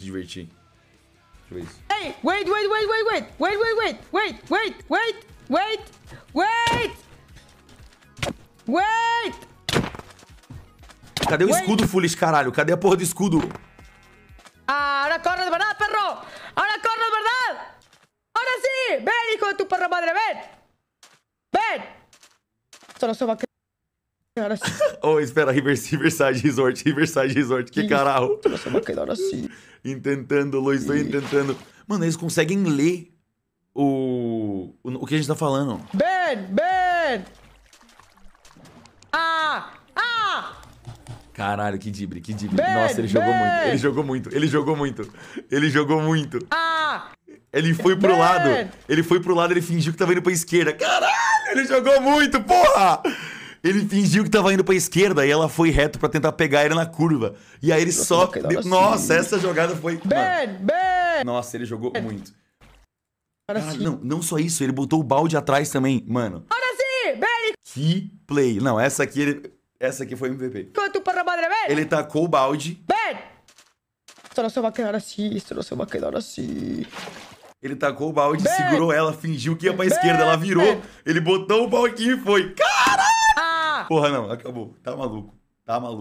se divertir. Ei, wait, Hey, wait, wait, wait, wait, wait, wait, wait, wait, wait, wait, wait, wait, wait. Cadê o escudo, Fulis, caralho? Cadê a porra do escudo? Ahora corre de verdade, perro. Agora corre de verdade! Ahora sim, Ven, hijo de tu perra madre, vem! Ven. só não va a Cara, oh, espera, Riverside, Resort, Riverside Resort, que, que caralho. Nossa, vai cair assim. Intentando, Luiz, tô intentando. Mano, eles conseguem ler o... o que a gente tá falando. Ben, Ben! Ah! Ah! Caralho, que dibre, que dibre. Ben, Nossa, ele ben. jogou muito, ele jogou muito, ele jogou muito. Ele jogou muito. Ah! Ele foi pro ben. lado, ele foi pro lado, ele fingiu que tava indo pra esquerda. Caralho, ele jogou muito, porra! Ele fingiu que tava indo pra esquerda e ela foi reto para tentar pegar ele na curva. E aí ele Nossa, só. Deu... Assim. Nossa, essa jogada foi. Ben, Ben! Nossa, ele jogou ben. muito. Cara, não, não só isso, ele botou o balde atrás também, mano. Olha assim, Ben! Que play. Não, essa aqui ele. Essa aqui foi MVP. Quanto para madre, ben? Ele tacou o balde. Ben! Isso não vai quedar assim, isso não vai quedar assim. Ele tacou o balde, ben! segurou ela, fingiu que ia pra ben! esquerda, ela virou, ben! ele botou o balde e foi. Porra, não, acabou. Tá maluco. Tá maluco.